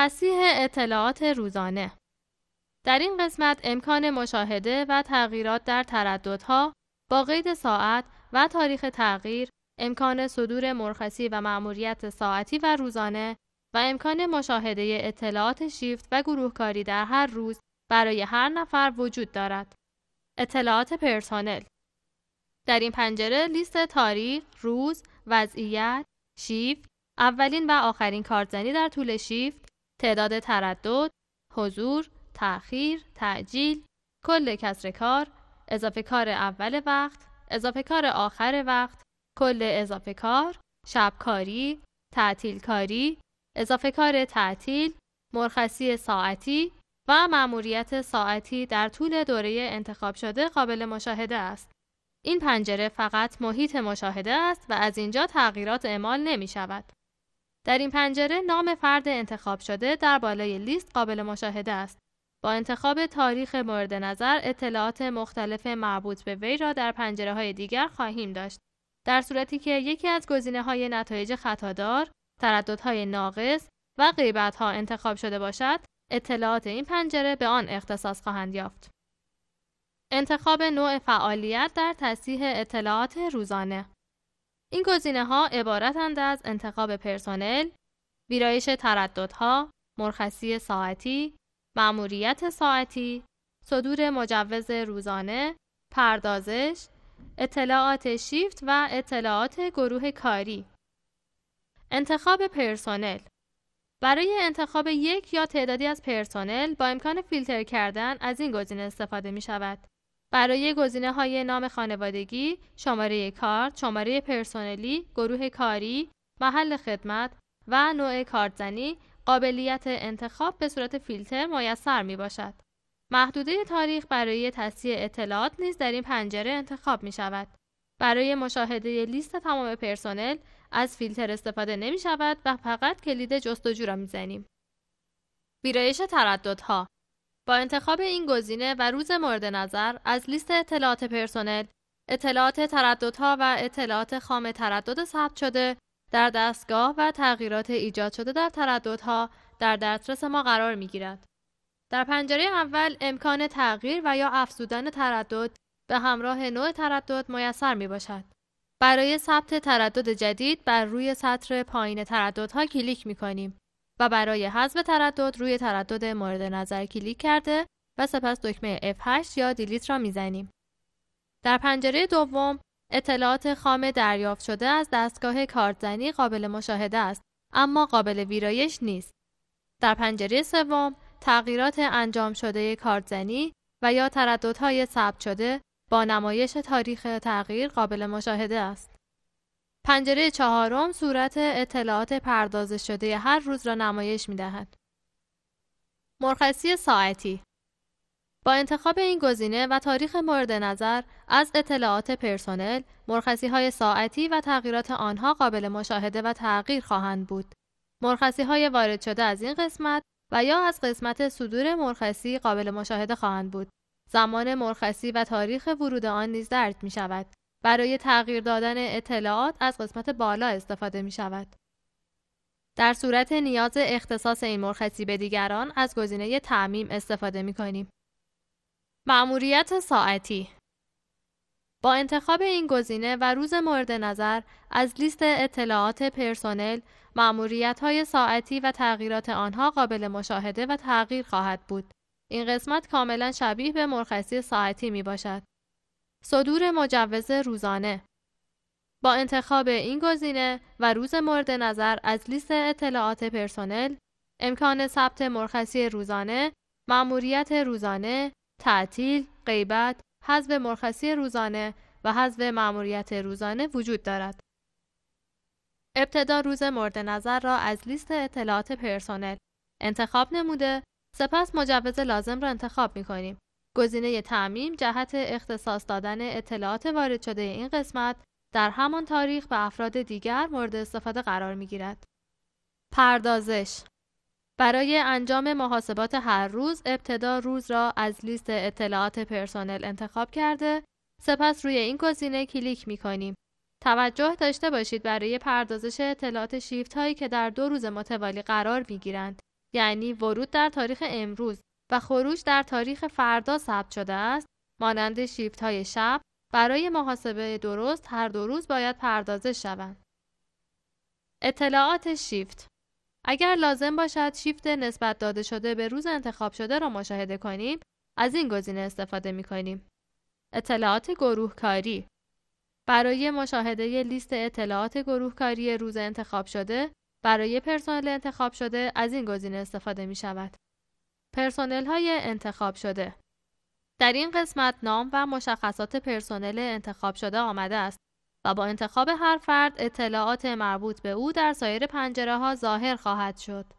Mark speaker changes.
Speaker 1: تصیح اطلاعات روزانه در این قسمت امکان مشاهده و تغییرات در ترددها با قید ساعت و تاریخ تغییر، امکان صدور مرخصی و معموریت ساعتی و روزانه و امکان مشاهده اطلاعات شیفت و گروهکاری در هر روز برای هر نفر وجود دارد. اطلاعات پرسنل در این پنجره لیست تاریخ، روز، وضعیت، شیفت، اولین و آخرین کارزنی در طول شیفت، تعداد تردد، حضور، تأخیر، تعجیل، کل کسر کار، اضافه کار اول وقت، اضافه کار آخر وقت، کل اضافه کار، شبکاری، تعطیل کاری، اضافه کار تعطیل، مرخصی ساعتی و مأموریت ساعتی در طول دوره انتخاب شده قابل مشاهده است. این پنجره فقط محیط مشاهده است و از اینجا تغییرات اعمال نمی شود. در این پنجره نام فرد انتخاب شده در بالای لیست قابل مشاهده است. با انتخاب تاریخ مورد نظر اطلاعات مختلف مربوط به وی را در پنجره های دیگر خواهیم داشت. در صورتی که یکی از گزینه های نتایج خطادار، ترددهای ناقص و غیبت ها انتخاب شده باشد، اطلاعات این پنجره به آن اختصاص خواهند یافت. انتخاب نوع فعالیت در تصیح اطلاعات روزانه این گزینه ها عبارتند از انتخاب پرسنل، ویرایش ترددها، مرخصی ساعتی، مأموریت ساعتی، صدور مجوز روزانه، پردازش، اطلاعات شیفت و اطلاعات گروه کاری. انتخاب پرسنل برای انتخاب یک یا تعدادی از پرسنل با امکان فیلتر کردن از این گزینه استفاده می شود. برای گزینه های نام خانوادگی، شماره کارت، شماره پرسنلی، گروه کاری، محل خدمت و نوع کارتزنی قابلیت انتخاب به صورت فیلتر میسر می باشد. محدوده تاریخ برای تصحیح اطلاعات نیز در این پنجره انتخاب می شود. برای مشاهده لیست تمام پرسنل از فیلتر استفاده نمی شود و فقط کلید جستجو را می زنیم. ویرایش ترددها با انتخاب این گزینه و روز مورد نظر از لیست اطلاعات پرسنل اطلاعات ترددها و اطلاعات خام تردد ثبت شده در دستگاه و تغییرات ایجاد شده در ترددها در دسترس ما قرار می گیرد. در پنجره اول امکان تغییر و یا افزودن تردد به همراه نوع تردد میسر می باشد. برای ثبت تردد جدید بر روی سطر پایین ترددها کلیک می کنیم. و برای حذف تردد روی تردد مورد نظر کلیک کرده و سپس دکمه F8 یا دیلیت را میزنیم. در پنجره دوم اطلاعات خام دریافت شده از دستگاه کارتزنی قابل مشاهده است اما قابل ویرایش نیست. در پنجره سوم تغییرات انجام شده کارتزنی و یا ترددهای ثبت شده با نمایش تاریخ تغییر قابل مشاهده است. پنجره چهارم صورت اطلاعات پردازش شده هر روز را نمایش می دهد. مرخصی ساعتی با انتخاب این گزینه و تاریخ مورد نظر از اطلاعات پرسنل، مرخصی های ساعتی و تغییرات آنها قابل مشاهده و تغییر خواهند بود. مرخصی های وارد شده از این قسمت و یا از قسمت صدور مرخصی قابل مشاهده خواهند بود. زمان مرخصی و تاریخ ورود آن نیز درج می شود. برای تغییر دادن اطلاعات از قسمت بالا استفاده می شود. در صورت نیاز اختصاص این مرخصی به دیگران از گزینه تعمیم استفاده می کنیم. معموریت ساعتی با انتخاب این گزینه و روز مورد نظر از لیست اطلاعات پرسنل، معموریت های ساعتی و تغییرات آنها قابل مشاهده و تغییر خواهد بود. این قسمت کاملا شبیه به مرخصی ساعتی می باشد. صدور مجوز روزانه با انتخاب این گزینه و روز مورد نظر از لیست اطلاعات پرسنل، امکان ثبت مرخصی روزانه، معموریت روزانه، تعطیل، غیبت، حذف مرخصی روزانه و حذف معموریت روزانه وجود دارد. ابتدا روز مورد نظر را از لیست اطلاعات پرسنل انتخاب نموده، سپس مجوز لازم را انتخاب می کنیم. گزینه تعمیم جهت اختصاص دادن اطلاعات وارد شده این قسمت در همان تاریخ به افراد دیگر مورد استفاده قرار می گیرد. پردازش برای انجام محاسبات هر روز ابتدا روز را از لیست اطلاعات پرسنل انتخاب کرده سپس روی این گزینه کلیک می کنیم. توجه داشته باشید برای پردازش اطلاعات شیفت هایی که در دو روز متوالی قرار می یعنی ورود در تاریخ امروز و خروج در تاریخ فردا ثبت شده است مانند شیفت های شب برای محاسبه درست هر دو روز باید پردازش شوند. اطلاعات شیفت اگر لازم باشد شیفت نسبت داده شده به روز انتخاب شده را مشاهده کنیم از این گزینه استفاده می کنیم. اطلاعات گروهکاری برای مشاهده لیست اطلاعات گروهکاری روز انتخاب شده برای پرسنل انتخاب شده از این گزینه استفاده می شود. پرسنل های انتخاب شده در این قسمت نام و مشخصات پرسنل انتخاب شده آمده است و با انتخاب هر فرد اطلاعات مربوط به او در سایر پنجره ها ظاهر خواهد شد.